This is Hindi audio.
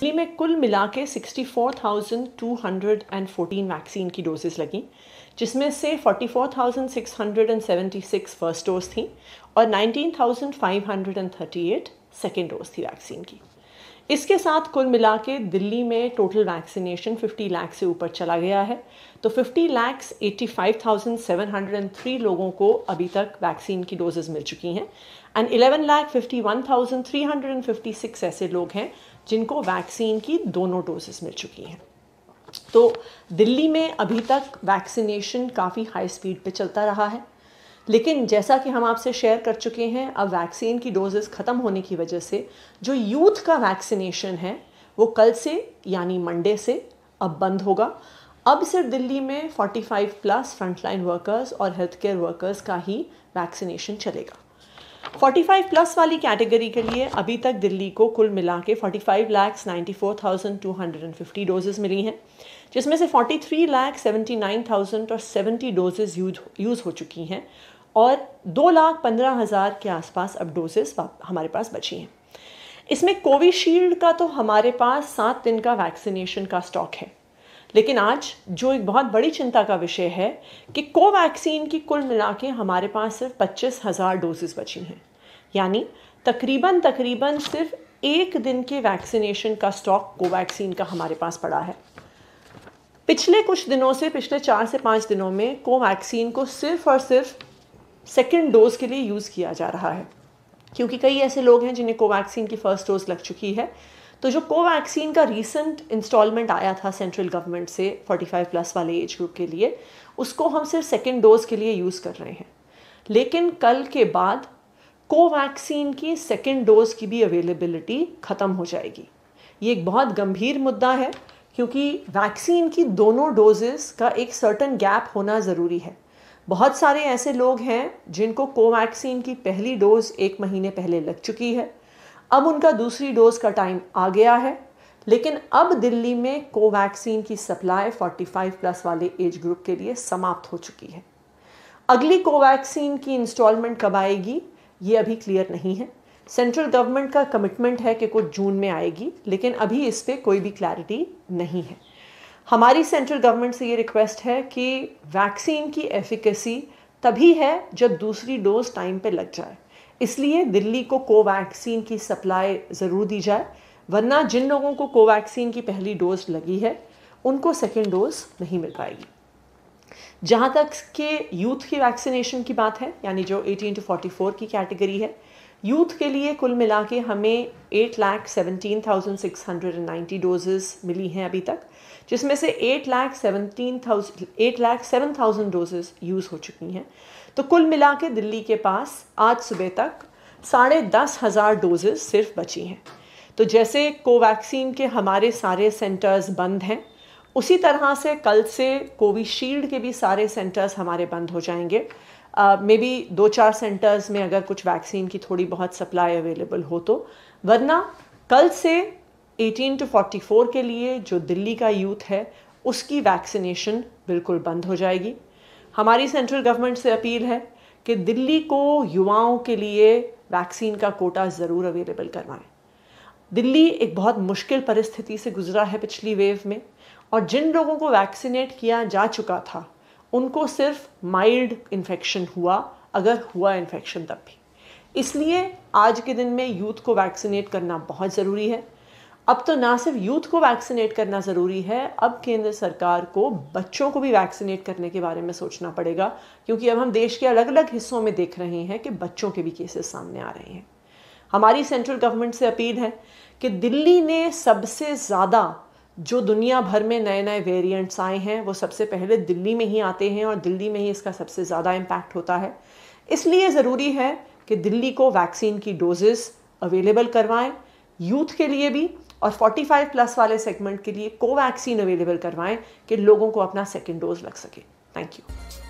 दिल्ली में कुल मिला के sixty four thousand two hundred and fourteen vaccine की डोजेज लगें जिसमें से forty four thousand six hundred and seventy six first dose थी और nineteen thousand five hundred and thirty eight second dose थी वैक्सीन की इसके साथ कुल मिला के दिल्ली में टोटल वैक्सीनेशन 50 लाख से ऊपर चला गया है तो 50 लाख 85,703 लोगों को अभी तक वैक्सीन की डोजेज मिल चुकी हैं एंड 11 लाख 51,356 ऐसे लोग हैं जिनको वैक्सीन की दोनों डोजेज मिल चुकी हैं तो दिल्ली में अभी तक वैक्सीनेशन काफ़ी हाई स्पीड पे चलता रहा है लेकिन जैसा कि हम आपसे शेयर कर चुके हैं अब वैक्सीन की डोजेस ख़त्म होने की वजह से जो यूथ का वैक्सीनेशन है वो कल से यानी मंडे से अब बंद होगा अब सिर्फ दिल्ली में 45 प्लस फ्रंटलाइन वर्कर्स और हेल्थ केयर वर्कर्स का ही वैक्सीनेशन चलेगा 45 प्लस वाली कैटेगरी के लिए अभी तक दिल्ली को कुल मिला के forty five lakhs ninety four thousand two hundred and fifty doses मिली हैं जिसमें से forty three lakh seventy nine thousand और 70 डोजेज यूज यूज़ हो चुकी हैं और दो लाख पंद्रह हज़ार के आसपास अब डोजेज हमारे पास बची हैं इसमें कोविशील्ड का तो हमारे पास सात दिन का वैक्सीनेशन का स्टॉक है लेकिन आज जो एक बहुत बड़ी चिंता का विषय है कि कोवैक्सीन की कुल मिला के हमारे पास सिर्फ पच्चीस हज़ार डोजेज़ बची हैं यानी तकरीबन तकरीबन सिर्फ एक दिन के वैक्सीनेशन का स्टॉक कोवैक्सीन का हमारे पास पड़ा है पिछले कुछ दिनों से पिछले चार से पाँच दिनों में कोवैक्सीन को सिर्फ और सिर्फ सेकेंड डोज़ के लिए यूज़ किया जा रहा है क्योंकि कई ऐसे लोग हैं जिन्हें कोवैक्सीन की फ़र्स्ट डोज लग चुकी है तो जो कोवैक्सीन का रिसेंट इंस्टॉलमेंट आया था सेंट्रल गवर्नमेंट से 45 प्लस वाले एज ग्रुप के लिए उसको हम सिर्फ सेकेंड डोज के लिए यूज़ कर रहे हैं लेकिन कल के बाद कोवैक्सीन की सेकेंड डोज की भी अवेलेबिलिटी ख़त्म हो जाएगी ये एक बहुत गंभीर मुद्दा है क्योंकि वैक्सीन की दोनों डोजेस का एक सर्टन गैप होना ज़रूरी है बहुत सारे ऐसे लोग हैं जिनको कोवैक्सीन की पहली डोज एक महीने पहले लग चुकी है अब उनका दूसरी डोज का टाइम आ गया है लेकिन अब दिल्ली में कोवैक्सीन की सप्लाई 45 प्लस वाले एज ग्रुप के लिए समाप्त हो चुकी है अगली कोवैक्सीन की इंस्टॉलमेंट कब आएगी ये अभी क्लियर नहीं है सेंट्रल गवर्नमेंट का कमिटमेंट है कि कुछ जून में आएगी लेकिन अभी इस पर कोई भी क्लैरिटी नहीं है हमारी सेंट्रल गवर्नमेंट से ये रिक्वेस्ट है कि वैक्सीन की एफिकेसी तभी है जब दूसरी डोज टाइम पे लग जाए इसलिए दिल्ली को कोवैक्सीन की सप्लाई ज़रूर दी जाए वरना जिन लोगों को कोवैक्सीन की पहली डोज लगी है उनको सेकेंड डोज नहीं मिल पाएगी जहाँ तक के यूथ की वैक्सीनेशन की बात है यानी जो 18 टू 44 की कैटेगरी है यूथ के लिए कुल मिला के हमें eight lakh seventeen thousand six hundred and ninety doses मिली हैं अभी तक जिसमें से eight lakh seventeen thousand eight lakh seven thousand doses use हो चुकी हैं तो कुल मिला के दिल्ली के पास आज सुबह तक साढ़े दस हज़ार डोजेज़ सिर्फ बची हैं तो जैसे कोवैक्सीन के हमारे सारे सेंटर्स बंद हैं उसी तरह से कल से कोविशील्ड के भी सारे सेंटर्स हमारे बंद हो जाएंगे मे बी दो चार सेंटर्स में अगर कुछ वैक्सीन की थोड़ी बहुत सप्लाई अवेलेबल हो तो वरना कल से 18 टू 44 के लिए जो दिल्ली का यूथ है उसकी वैक्सीनेशन बिल्कुल बंद हो जाएगी हमारी सेंट्रल गवर्नमेंट से अपील है कि दिल्ली को युवाओं के लिए वैक्सीन का कोटा ज़रूर अवेलेबल करवाएं दिल्ली एक बहुत मुश्किल परिस्थिति से गुजरा है पिछली वेव में और जिन लोगों को वैक्सीनेट किया जा चुका था उनको सिर्फ माइल्ड इन्फेक्शन हुआ अगर हुआ इन्फेक्शन तब भी इसलिए आज के दिन में यूथ को वैक्सीनेट करना बहुत ज़रूरी है अब तो ना सिर्फ यूथ को वैक्सीनेट करना ज़रूरी है अब केंद्र सरकार को बच्चों को भी वैक्सीनेट करने के बारे में सोचना पड़ेगा क्योंकि अब हम देश के अलग अलग हिस्सों में देख रहे हैं कि बच्चों के भी केसेस सामने आ रहे हैं हमारी सेंट्रल गवर्नमेंट से अपील है कि दिल्ली ने सबसे ज़्यादा जो दुनिया भर में नए नए वेरिएंट्स आए हैं वो सबसे पहले दिल्ली में ही आते हैं और दिल्ली में ही इसका सबसे ज़्यादा इम्पैक्ट होता है इसलिए ज़रूरी है कि दिल्ली को वैक्सीन की डोजेस अवेलेबल करवाएं यूथ के लिए भी और 45 प्लस वाले सेगमेंट के लिए कोवैक्सीन अवेलेबल करवाएं कि लोगों को अपना सेकेंड डोज लग सके थैंक यू